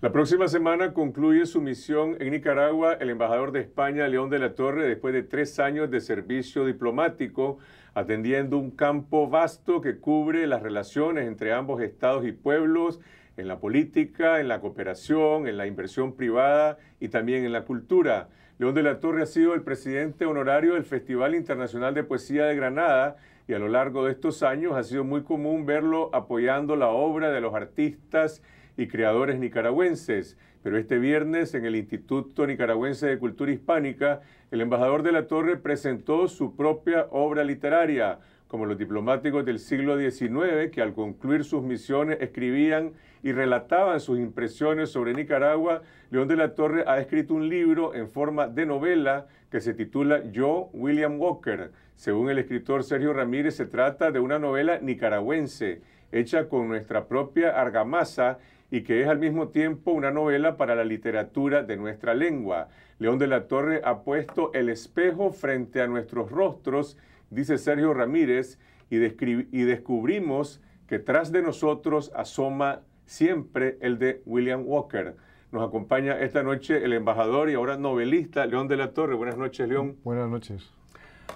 La próxima semana concluye su misión en Nicaragua el embajador de España, León de la Torre, después de tres años de servicio diplomático, atendiendo un campo vasto que cubre las relaciones entre ambos estados y pueblos, en la política, en la cooperación, en la inversión privada y también en la cultura. León de la Torre ha sido el presidente honorario del Festival Internacional de Poesía de Granada y a lo largo de estos años ha sido muy común verlo apoyando la obra de los artistas y creadores nicaragüenses. Pero este viernes en el Instituto Nicaragüense de Cultura Hispánica, el embajador de la Torre presentó su propia obra literaria, como los diplomáticos del siglo XIX que al concluir sus misiones escribían y relataban sus impresiones sobre Nicaragua, León de la Torre ha escrito un libro en forma de novela que se titula Yo, William Walker. Según el escritor Sergio Ramírez, se trata de una novela nicaragüense, hecha con nuestra propia argamasa y que es al mismo tiempo una novela para la literatura de nuestra lengua. León de la Torre ha puesto el espejo frente a nuestros rostros dice Sergio Ramírez, y, descubrimos que tras de nosotros asoma siempre el de William Walker. Nos acompaña esta noche el embajador y ahora novelista León de la Torre. Buenas noches, León. Buenas noches.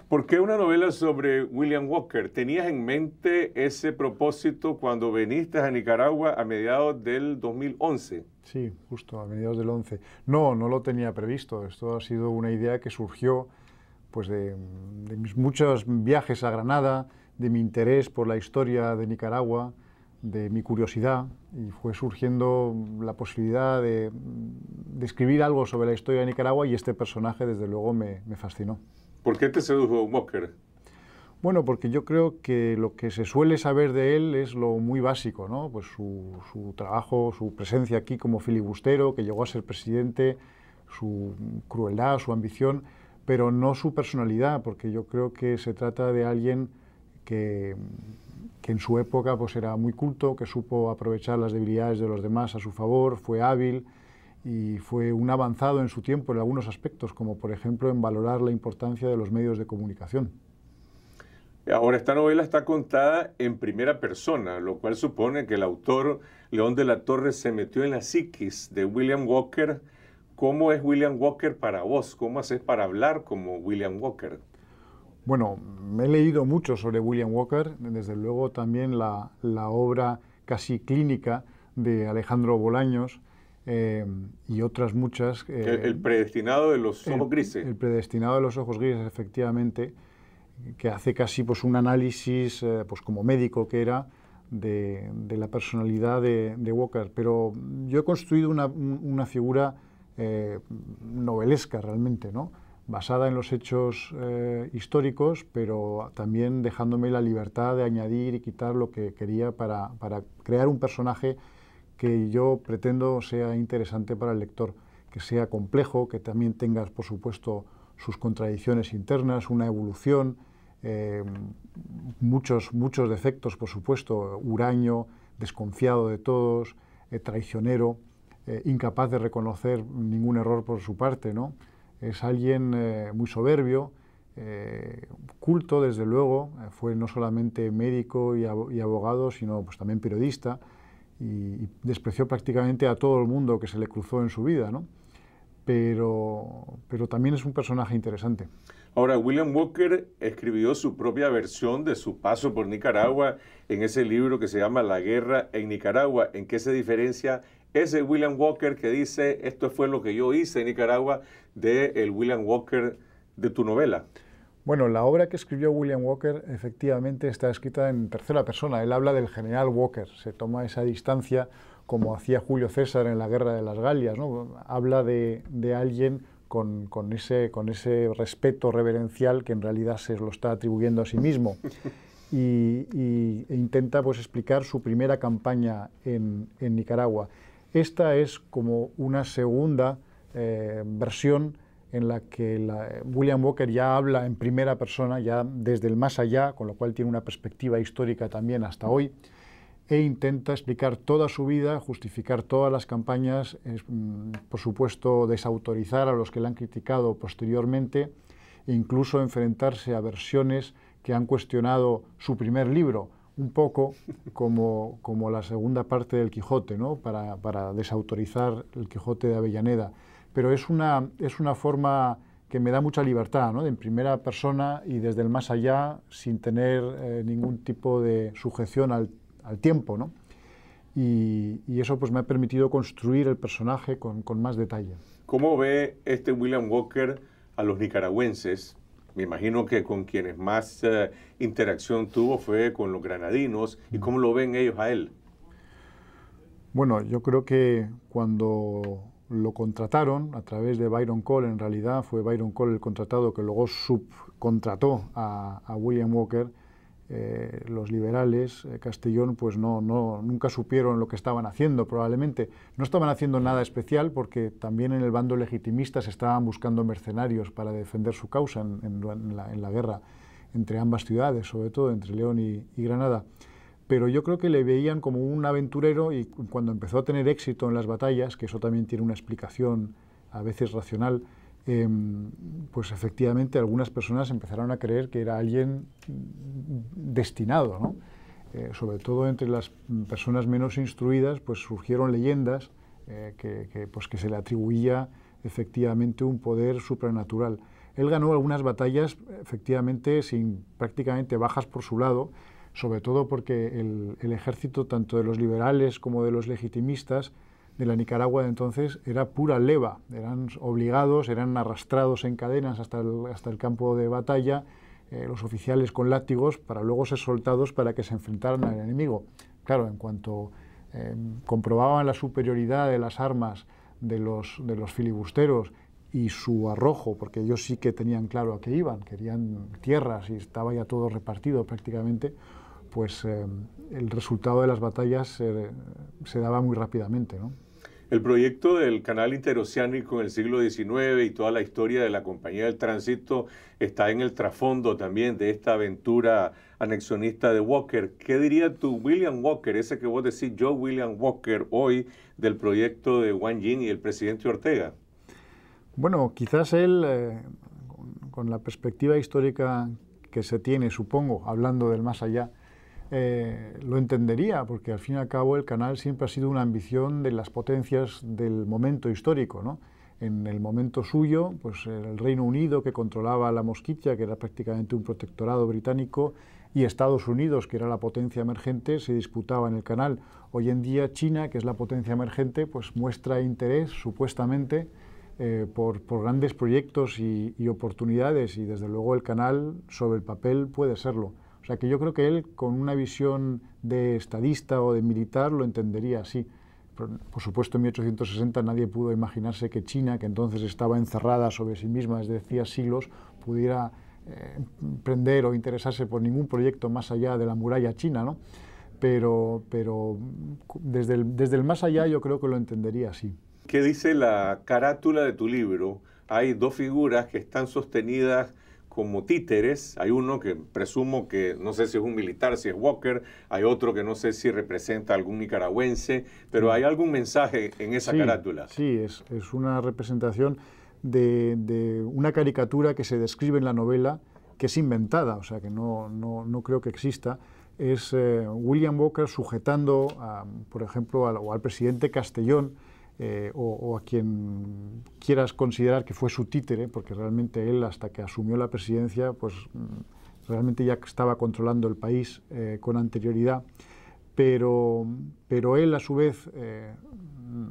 ¿Por qué una novela sobre William Walker? ¿Tenías en mente ese propósito cuando viniste a Nicaragua a mediados del 2011? Sí, justo, a mediados del 11. No, no lo tenía previsto. Esto ha sido una idea que surgió pues de, mis muchos viajes a Granada, de mi interés por la historia de Nicaragua, de mi curiosidad, y fue surgiendo la posibilidad de, escribir algo sobre la historia de Nicaragua y este personaje desde luego me, fascinó. ¿Por qué te sedujo Walker? Bueno, porque yo creo que lo que se suele saber de él es lo muy básico, Pues su, su, trabajo, su presencia aquí como filibustero, que llegó a ser presidente, su crueldad, su ambición pero no su personalidad, porque yo creo que se trata de alguien que, en su época pues, era muy culto, que supo aprovechar las debilidades de los demás a su favor, fue hábil y fue un avanzado en su tiempo en algunos aspectos, como por ejemplo en valorar la importancia de los medios de comunicación. Ahora, esta novela está contada en primera persona, lo cual supone que el autor León de la Torre se metió en la psiquis de William Walker, ¿Cómo es William Walker para vos? ¿Cómo haces para hablar como William Walker? Bueno, me he leído mucho sobre William Walker, desde luego también la, obra casi clínica de Alejandro Bolaños eh, y otras muchas. Eh, el, predestinado de los ojos grises. El predestinado de los ojos grises, efectivamente, que hace casi pues, un análisis, eh, pues como médico que era, de, la personalidad de, Walker. Pero yo he construido una, una figura eh, novelesca realmente, ¿no? basada en los hechos eh, históricos, pero también dejándome la libertad de añadir y quitar lo que quería para, crear un personaje que yo pretendo sea interesante para el lector, que sea complejo, que también tenga, por supuesto, sus contradicciones internas, una evolución, eh, muchos, muchos defectos, por supuesto, huraño, desconfiado de todos, traicionero. Eh, incapaz de reconocer ningún error por su parte, ¿no? Es alguien eh, muy soberbio, eh, culto, desde luego, fue no solamente médico y, abogado, sino pues, también periodista, y, y, despreció prácticamente a todo el mundo que se le cruzó en su vida, pero también es un personaje interesante. Ahora, William Walker escribió su propia versión de su paso por Nicaragua en ese libro que se llama La guerra en Nicaragua. ¿En qué se diferencia ese William Walker que dice esto fue lo que yo hice en Nicaragua de el William Walker de tu novela? Bueno, la obra que escribió William Walker efectivamente está escrita en tercera persona. Él habla del general Walker, se toma esa distancia como hacía Julio César en la Guerra de las Galias, ¿no? Habla de, de alguien con, ese, respeto reverencial que en realidad se lo está atribuyendo a sí mismo. Y, e intenta pues, explicar su primera campaña en, Nicaragua. Esta es como una segunda eh, versión en la que William Walker ya habla en primera persona, ya desde el más allá, con lo cual tiene una perspectiva histórica también hasta hoy e intenta explicar toda su vida, justificar todas las campañas, mm, por supuesto desautorizar a los que la han criticado posteriormente, incluso enfrentarse a versiones que han cuestionado su primer libro, un poco como, como la segunda parte del Quijote, ¿no? para, desautorizar el Quijote de Avellaneda. Pero es una, es una forma que me da mucha libertad, en primera persona y desde el más allá, sin tener eh, ningún tipo de sujeción al al tiempo, ¿no? Y, eso pues me ha permitido construir el personaje con, más detalle. ¿Cómo ve este William Walker a los nicaragüenses? Me imagino que con quienes más eh, interacción tuvo fue con los granadinos. ¿Y cómo lo ven ellos a él? Bueno, yo creo que cuando lo contrataron a través de Byron Cole, en realidad fue Byron Cole el contratado que luego subcontrató a, a William Walker, eh, los liberales, eh, Castellón, pues no, no, nunca supieron lo que estaban haciendo, probablemente. No estaban haciendo nada especial porque también en el bando legitimista se estaban buscando mercenarios para defender su causa en, la, guerra entre ambas ciudades, sobre todo entre León y Granada. Pero yo creo que le veían como un aventurero y cuando empezó a tener éxito en las batallas, que eso también tiene una explicación a veces racional, Em, pues efectivamente algunas personas empezaron a creer que era alguien destinado, ¿no? Eh, sobre todo entre las personas menos instruidas, pues surgieron leyendas eh, que, pues, que se le atribuía efectivamente un poder supranatural. Él ganó algunas batallas efectivamente sin prácticamente bajas por su lado, sobre todo porque el, el ejército tanto de los liberales como de los legitimistas de la Nicaragua de entonces era pura leva, eran obligados, eran arrastrados en cadenas hasta el, hasta el campo de batalla, eh, los oficiales con látigos para luego ser soltados para que se enfrentaran al enemigo. Claro, en cuanto em, comprobaban la superioridad de las armas de los, de los filibusteros y su arrojo, porque ellos sí que tenían claro a qué iban, querían tierras y estaba ya todo repartido prácticamente, pues eh, el resultado de las batallas se daba muy rápidamente. ¿no? El proyecto del canal interoceánico en el siglo XIX y toda la historia de la Compañía del Tránsito está en el trasfondo también de esta aventura anexionista de Walker. ¿Qué diría tú, William Walker, ese que vos decís, yo, William Walker, hoy del proyecto de Wang Yin y el presidente Ortega? Bueno, quizás él, eh, con la perspectiva histórica que se tiene, supongo, hablando del más allá, eh, lo entendería, porque al fin y al cabo el canal siempre ha sido una ambición de las potencias del momento histórico. ¿no? En el momento suyo, pues el Reino Unido, que controlaba la mosquitia, que era prácticamente un protectorado británico, y Estados Unidos, que era la potencia emergente, se disputaban el canal. Hoy en día China, que es la potencia emergente, pues muestra interés supuestamente eh, por, grandes proyectos y, oportunidades y desde luego el canal sobre el papel puede serlo. O sea que yo creo que él, con una visión de estadista o de militar, lo entendería así. Por supuesto, en 1860 nadie pudo imaginarse que China, que entonces estaba encerrada sobre sí misma desde hacía siglos, pudiera emprender eh, o interesarse por ningún proyecto más allá de la muralla china, ¿no? Pero, pero desde, desde el más allá yo creo que lo entendería así. ¿Qué dice la carátula de tu libro? Hay dos figuras que están sostenidas como títeres. Hay uno que presumo que no sé si es un militar, si es Walker, hay otro que no sé si representa algún nicaragüense, pero ¿hay algún mensaje en esa carátula? Sí, es, es una representación de, de, una caricatura que se describe en la novela, que es inventada, o sea que no, no, no creo que exista. Es eh, William Walker sujetando, por ejemplo, al, o al presidente Castellón, eh, o, a quien quieras considerar que fue su títere, porque realmente él hasta que asumió la presidencia, pues mm, realmente ya estaba controlando el país eh, con anterioridad, pero, pero él a su vez eh,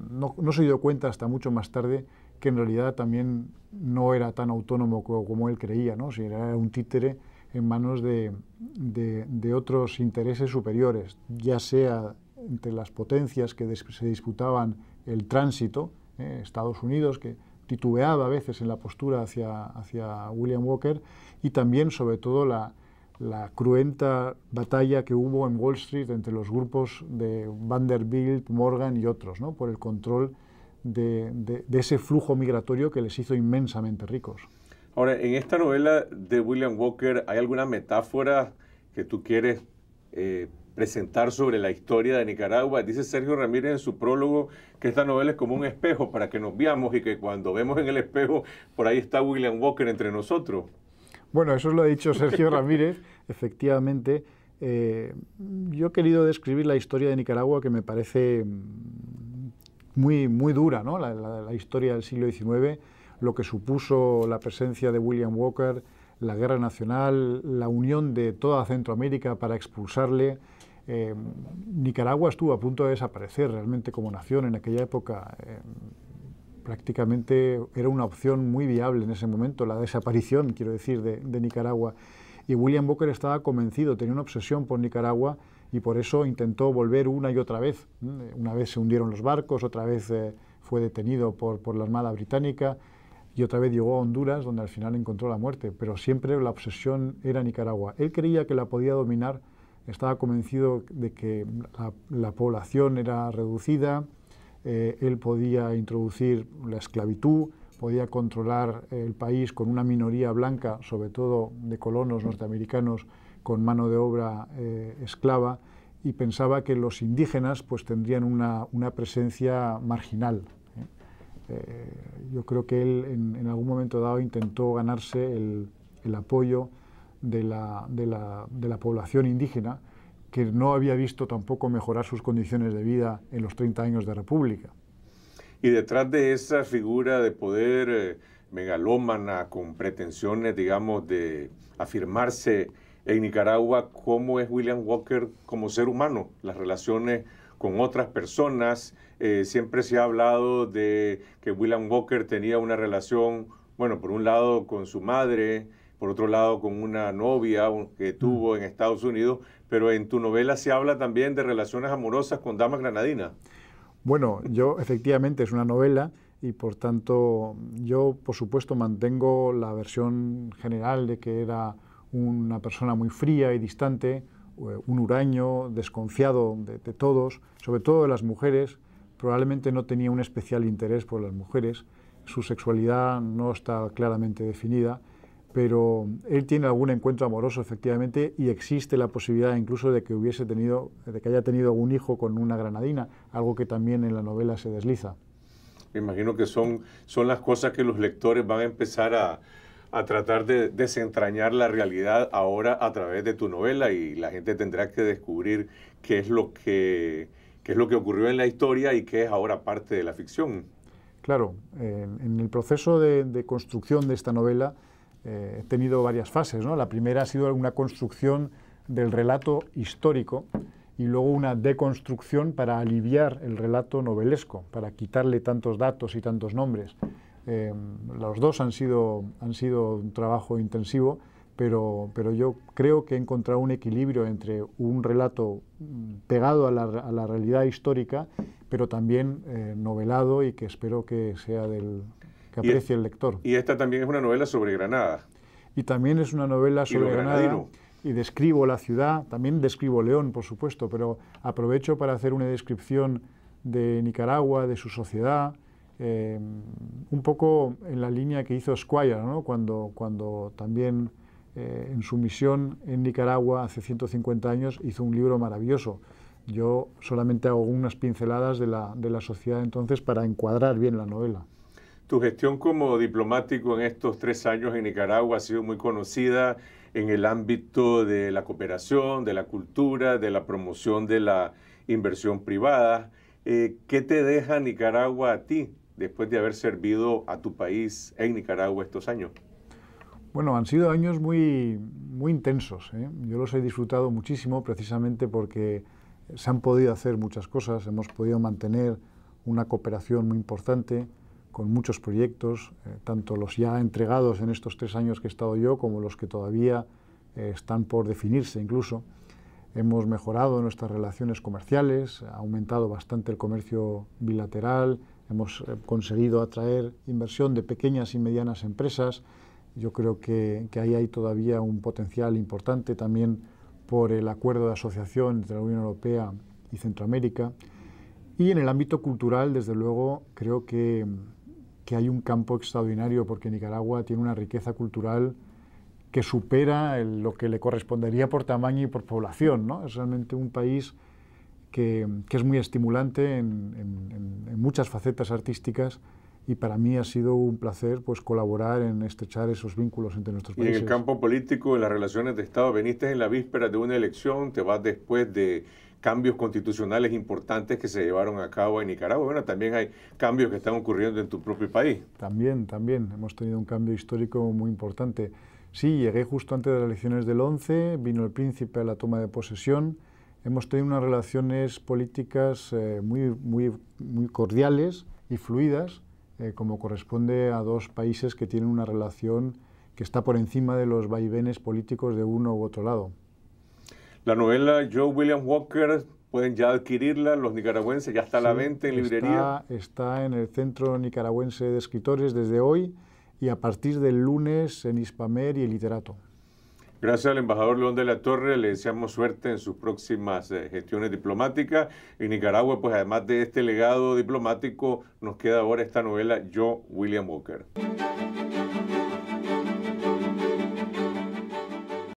no, se dio cuenta hasta mucho más tarde que en realidad también no era tan autónomo como, él creía, ¿no? si era un títere en manos de, de, de otros intereses superiores, ya sea entre las potencias que se disputaban el tránsito. ¿eh? Estados Unidos, que titubeaba a veces en la postura hacia, hacia William Walker, y también, sobre todo, la, cruenta batalla que hubo en Wall Street entre los grupos de Vanderbilt, Morgan y otros, ¿no? por el control de, ese flujo migratorio que les hizo inmensamente ricos. Ahora, en esta novela de William Walker, ¿hay alguna metáfora que tú quieres eh, presentar sobre la historia de Nicaragua. Dice Sergio Ramírez en su prólogo que esta novela es como un espejo para que nos veamos y que cuando vemos en el espejo, por ahí está William Walker entre nosotros. Bueno, eso lo ha dicho Sergio Ramírez, efectivamente. Eh, yo he querido describir la historia de Nicaragua que me parece mm, muy, muy dura, ¿no? la historia del siglo XIX, lo que supuso la presencia de William Walker, la guerra nacional, la unión de toda Centroamérica para expulsarle, eh, Nicaragua estuvo a punto de desaparecer realmente como nación en aquella época. Eh, prácticamente era una opción muy viable en ese momento, la desaparición, quiero decir, de, Nicaragua. Y William Booker estaba convencido, tenía una obsesión por Nicaragua y por eso intentó volver una y otra vez. Mm, una vez se hundieron los barcos, otra vez eh, fue detenido por, por la Armada Británica y otra vez llegó a Honduras, donde al final encontró la muerte. Pero siempre la obsesión era Nicaragua. Él creía que la podía dominar estaba convencido de que la, población era reducida, eh, él podía introducir la esclavitud, podía controlar eh, el país con una minoría blanca, sobre todo de colonos norteamericanos con mano de obra eh, esclava, y pensaba que los indígenas pues, tendrían una, presencia marginal. yo creo que él en, en, algún momento dado intentó ganarse el apoyo de la, población indígena que no había visto tampoco mejorar sus condiciones de vida en los 30 años de República. Y detrás de esa figura de poder eh, megalómana con pretensiones, digamos, de afirmarse en Nicaragua, ¿cómo es William Walker como ser humano? Las relaciones con otras personas, eh, siempre se ha hablado de que William Walker tenía una relación, bueno, por un lado con su madre, por otro lado con una novia que mm. tuvo en Estados Unidos, pero en tu novela se habla también de relaciones amorosas con damas granadinas. Bueno, yo efectivamente es una novela y por tanto yo por supuesto mantengo la versión general de que era una persona muy fría y distante, eh, un huraño, desconfiado de, todos, sobre todo de las mujeres, probablemente no tenía un especial interés por las mujeres, su sexualidad no está claramente definida pero él tiene algún encuentro amoroso efectivamente y existe la posibilidad incluso de que hubiese tenido de que haya tenido un hijo con una granadina, algo que también en la novela se desliza. Me imagino que son las cosas que los lectores van a empezar a, a tratar de desentrañar la realidad ahora a través de tu novela y la gente tendrá que descubrir qué es lo que qué es lo que ocurrió en la historia y qué es ahora parte de la ficción. Claro, en, el proceso de construcción de esta novela eh, he tenido varias fases. La primera ha sido una construcción del relato histórico y luego una deconstrucción para aliviar el relato novelesco, para quitarle tantos datos y tantos nombres. Eh, los dos han sido, han sido un trabajo intensivo, pero, pero yo creo que he encontrado un equilibrio entre un relato mm, pegado a la, realidad histórica, pero también eh, novelado y que espero que sea del, que aprecie el lector. Y esta también es una novela sobre Granada. Y también es una novela sobre Granada. Y describo la ciudad, también describo León, por supuesto, pero aprovecho para hacer una descripción de Nicaragua, de su sociedad, eh, un poco en la línea que hizo Squire, ¿no? cuando, cuando también eh, en su misión en Nicaragua hace 150 años hizo un libro maravilloso. Yo solamente hago unas pinceladas de la, de la sociedad entonces para encuadrar bien la novela. Tu gestión como diplomático en estos tres años en Nicaragua ha sido muy conocida en el ámbito de la cooperación, de la cultura, de la promoción de la inversión privada. Eh, ¿Qué te deja Nicaragua a ti después de haber servido a tu país en Nicaragua estos años? Bueno, han sido años muy, muy intensos. ¿eh? Yo los he disfrutado muchísimo precisamente porque se han podido hacer muchas cosas, hemos podido mantener una cooperación muy importante, con muchos proyectos, eh, tanto los ya entregados en estos tres años que he estado yo como los que todavía eh, están por definirse incluso. Hemos mejorado nuestras relaciones comerciales, ha aumentado bastante el comercio bilateral, hemos eh, conseguido atraer inversión de pequeñas y medianas empresas. Yo creo que, que ahí hay todavía un potencial importante también por el acuerdo de asociación entre la Unión Europea y Centroamérica. Y en el ámbito cultural, desde luego, creo que que hay un campo extraordinario porque Nicaragua tiene una riqueza cultural que supera lo que le correspondería por tamaño y por población. ¿no? Es realmente un país que, es muy estimulante en muchas facetas artísticas y para mí ha sido un placer pues colaborar en estrechar esos vínculos entre nuestros países. Y en el campo político, en las relaciones de Estado, veniste en la víspera de una elección, te vas después de cambios constitucionales importantes que se llevaron a cabo en Nicaragua. Bueno, también hay cambios que están ocurriendo en tu propio país. También, también. Hemos tenido un cambio histórico muy importante. Sí, llegué justo antes de las elecciones del 11, vino el príncipe a la toma de posesión. Hemos tenido unas relaciones políticas eh, muy, muy, muy cordiales y fluidas eh, como corresponde a dos países que tienen una relación que está por encima de los vaivenes políticos de uno u otro lado. La novela Joe William Walker pueden ya adquirirla los nicaragüenses, ya está a la venta en librería. Está, en el Centro Nicaragüense de Escritores desde hoy y a partir del lunes en Hispamer y el Literato. Gracias al embajador León de la Torre, le deseamos suerte en sus próximas eh, gestiones diplomáticas. En Nicaragua, pues además de este legado diplomático, nos queda ahora esta novela Yo, William Walker.